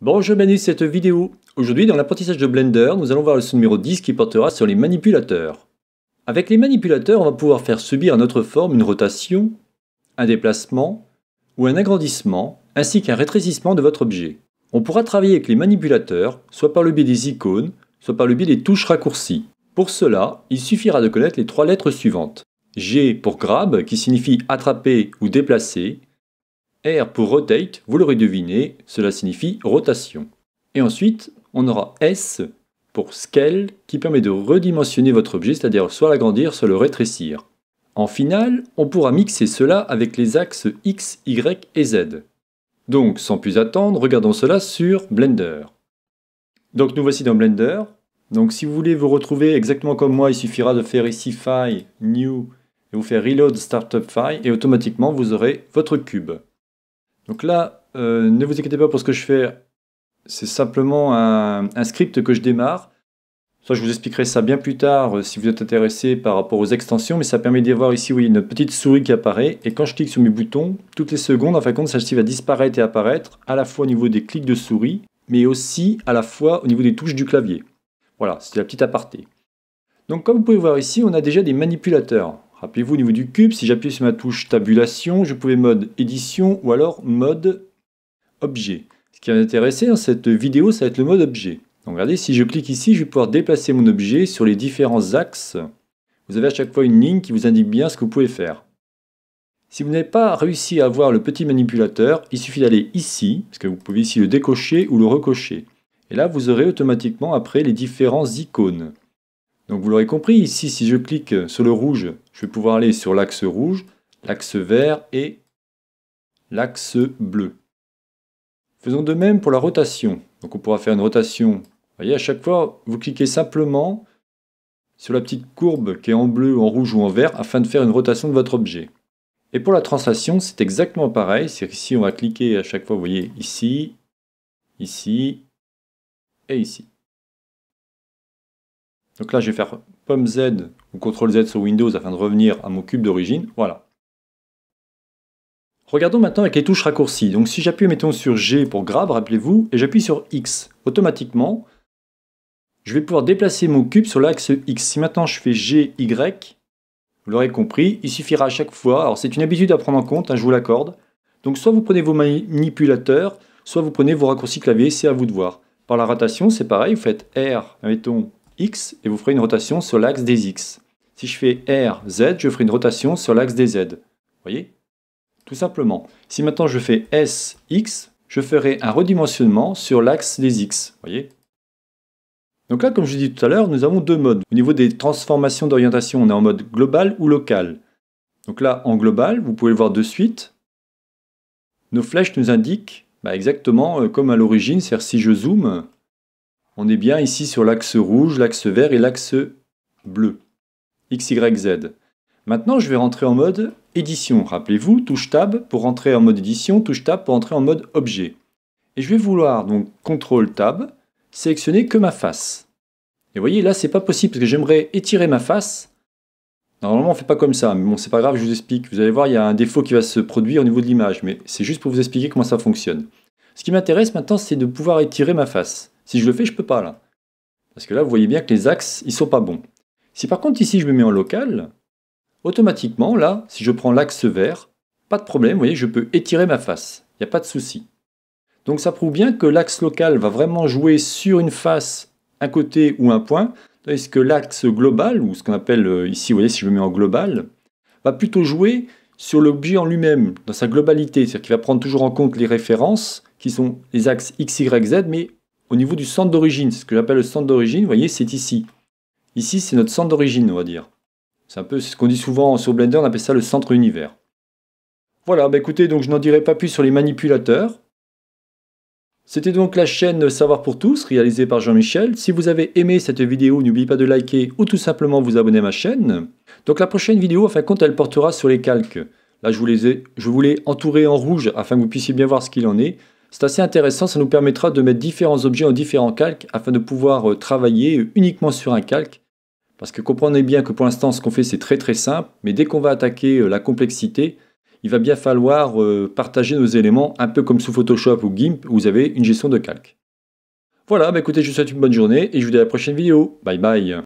Bonjour bienvenue cette vidéo. Aujourd'hui dans l'apprentissage de Blender, nous allons voir le numéro 10 qui portera sur les manipulateurs. Avec les manipulateurs, on va pouvoir faire subir à notre forme une rotation, un déplacement ou un agrandissement, ainsi qu'un rétrécissement de votre objet. On pourra travailler avec les manipulateurs, soit par le biais des icônes, soit par le biais des touches raccourcies. Pour cela, il suffira de connaître les trois lettres suivantes. G pour grab, qui signifie attraper ou déplacer, R pour rotate, vous l'aurez deviné, cela signifie rotation. Et ensuite, on aura S pour scale qui permet de redimensionner votre objet, c'est-à-dire soit l'agrandir, soit le rétrécir. En finale, on pourra mixer cela avec les axes X, Y et Z. Donc, sans plus attendre, regardons cela sur Blender. Donc nous voici dans Blender. Donc si vous voulez vous retrouver exactement comme moi, il suffira de faire ici File, New, et vous faire Reload Startup File, et automatiquement vous aurez votre cube. Donc là, euh, ne vous inquiétez pas pour ce que je fais. C'est simplement un, script que je démarre. Ça, je vous expliquerai ça bien plus tard euh, si vous êtes intéressé par rapport aux extensions, mais ça permet d'y voir ici, une petite souris qui apparaît. Et quand je clique sur mes boutons, toutes les secondes, en fin de compte, celle-ci va disparaître et apparaître, à la fois au niveau des clics de souris, mais aussi à la fois au niveau des touches du clavier. Voilà, c'est la petite aparté. Donc comme vous pouvez voir ici, on a déjà des manipulateurs. Rappelez-vous, au niveau du cube, si j'appuie sur ma touche tabulation, je pouvais mode édition ou alors mode objet. Ce qui va m'intéresser dans cette vidéo, ça va être le mode objet. Donc regardez, si je clique ici, je vais pouvoir déplacer mon objet sur les différents axes. Vous avez à chaque fois une ligne qui vous indique bien ce que vous pouvez faire. Si vous n'avez pas réussi à voir le petit manipulateur, il suffit d'aller ici, parce que vous pouvez ici le décocher ou le recocher. Et là, vous aurez automatiquement après les différentes icônes. Donc vous l'aurez compris, ici, si je clique sur le rouge, je vais pouvoir aller sur l'axe rouge, l'axe vert et l'axe bleu. Faisons de même pour la rotation. Donc on pourra faire une rotation. Vous voyez, à chaque fois, vous cliquez simplement sur la petite courbe qui est en bleu, en rouge ou en vert afin de faire une rotation de votre objet. Et pour la translation, c'est exactement pareil. C'est ici on va cliquer à chaque fois, vous voyez, ici, ici et ici. Donc là, je vais faire pomme Z ou CTRL Z sur Windows afin de revenir à mon cube d'origine. Voilà. Regardons maintenant avec les touches raccourcies. Donc si j'appuie, mettons, sur G pour grab, rappelez-vous, et j'appuie sur X, automatiquement, je vais pouvoir déplacer mon cube sur l'axe X. Si maintenant je fais G, Y, vous l'aurez compris, il suffira à chaque fois, alors c'est une habitude à prendre en compte, hein, je vous l'accorde, donc soit vous prenez vos manipulateurs, soit vous prenez vos raccourcis clavier, c'est à vous de voir. Par la rotation, c'est pareil, vous faites R, mettons, x et vous ferez une rotation sur l'axe des x. Si je fais r, z, je ferai une rotation sur l'axe des z. Vous voyez Tout simplement. Si maintenant je fais s, x, je ferai un redimensionnement sur l'axe des x. voyez donc là, comme je l'ai dit tout à l'heure, nous avons deux modes. Au niveau des transformations d'orientation, on est en mode global ou local. Donc là, en global, vous pouvez le voir de suite. Nos flèches nous indiquent bah, exactement euh, comme à l'origine, c'est-à-dire si je zoome, on est bien ici sur l'axe rouge, l'axe vert et l'axe bleu. X, Y, Z. Maintenant, je vais rentrer en mode édition. Rappelez-vous, touche tab pour rentrer en mode édition, touche tab pour entrer en mode objet. Et je vais vouloir donc CTRL, tab, sélectionner que ma face. Et vous voyez, là, c'est pas possible parce que j'aimerais étirer ma face. Normalement, on fait pas comme ça, mais bon, c'est pas grave, je vous explique. Vous allez voir, il y a un défaut qui va se produire au niveau de l'image, mais c'est juste pour vous expliquer comment ça fonctionne. Ce qui m'intéresse maintenant, c'est de pouvoir étirer ma face. Si je le fais, je ne peux pas là. Parce que là, vous voyez bien que les axes, ils sont pas bons. Si par contre ici, je me mets en local, automatiquement, là, si je prends l'axe vert, pas de problème, vous voyez, je peux étirer ma face. Il n'y a pas de souci. Donc ça prouve bien que l'axe local va vraiment jouer sur une face, un côté ou un point, tandis que l'axe global, ou ce qu'on appelle euh, ici, vous voyez, si je me mets en global, va plutôt jouer sur l'objet en lui-même, dans sa globalité, c'est-à-dire qu'il va prendre toujours en compte les références qui sont les axes x, y, z, mais au niveau du centre d'origine. Ce que j'appelle le centre d'origine, vous voyez, c'est ici. Ici, c'est notre centre d'origine, on va dire. C'est un peu ce qu'on dit souvent sur Blender, on appelle ça le centre univers. Voilà, bah écoutez, donc je n'en dirai pas plus sur les manipulateurs. C'était donc la chaîne Savoir pour tous, réalisée par Jean-Michel. Si vous avez aimé cette vidéo, n'oubliez pas de liker ou tout simplement vous abonner à ma chaîne. Donc la prochaine vidéo, en fin de compte, elle portera sur les calques. Là, je vous les ai, je vous l'ai entouré en rouge afin que vous puissiez bien voir ce qu'il en est. C'est assez intéressant, ça nous permettra de mettre différents objets en différents calques afin de pouvoir euh, travailler uniquement sur un calque. Parce que comprenez bien que pour l'instant ce qu'on fait c'est très très simple, mais dès qu'on va attaquer euh, la complexité, il va bien falloir euh, partager nos éléments un peu comme sous Photoshop ou GIMP où vous avez une gestion de calque. Voilà, bah, écoutez, je vous souhaite une bonne journée et je vous dis à la prochaine vidéo. Bye bye